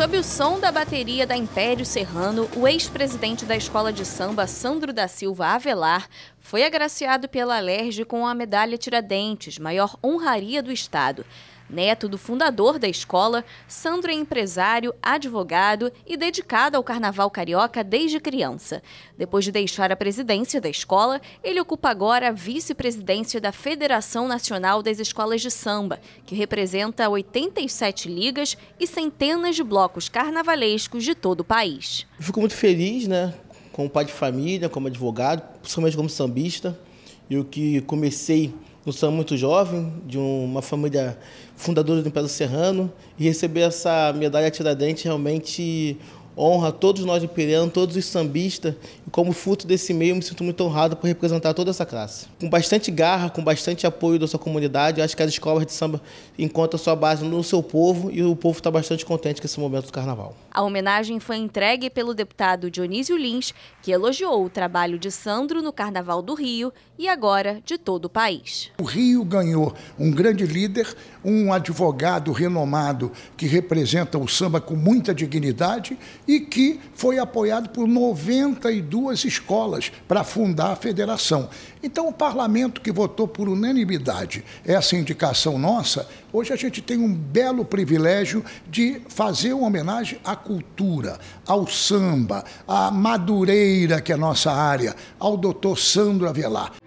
Sob o som da bateria da Império Serrano, o ex-presidente da escola de samba, Sandro da Silva Avelar, foi agraciado pela Alerj com a medalha Tiradentes, maior honraria do Estado. Neto do fundador da escola, Sandro é empresário, advogado e dedicado ao carnaval carioca desde criança. Depois de deixar a presidência da escola, ele ocupa agora a vice-presidência da Federação Nacional das Escolas de Samba, que representa 87 ligas e centenas de blocos carnavalescos de todo o país. fico muito feliz, né? Como pai de família, como advogado, principalmente como sambista. e o que comecei sou muito jovem, de uma família fundadora do Império Serrano, e receber essa medalha Tiradentes realmente honra todos nós de Pireano, todos os sambistas. E como fruto desse meio, me sinto muito honrado por representar toda essa classe. Com bastante garra, com bastante apoio da sua comunidade, eu acho que as escolas de samba encontram sua base no seu povo e o povo está bastante contente com esse momento do carnaval. A homenagem foi entregue pelo deputado Dionísio Lins, que elogiou o trabalho de Sandro no Carnaval do Rio e agora de todo o país. O Rio ganhou um grande líder, um advogado renomado que representa o samba com muita dignidade e que foi apoiado por 92 escolas para fundar a federação. Então, o parlamento que votou por unanimidade essa indicação nossa, hoje a gente tem um belo privilégio de fazer uma homenagem à cultura, ao samba, à madureira, que é a nossa área, ao doutor Sandro Avelar.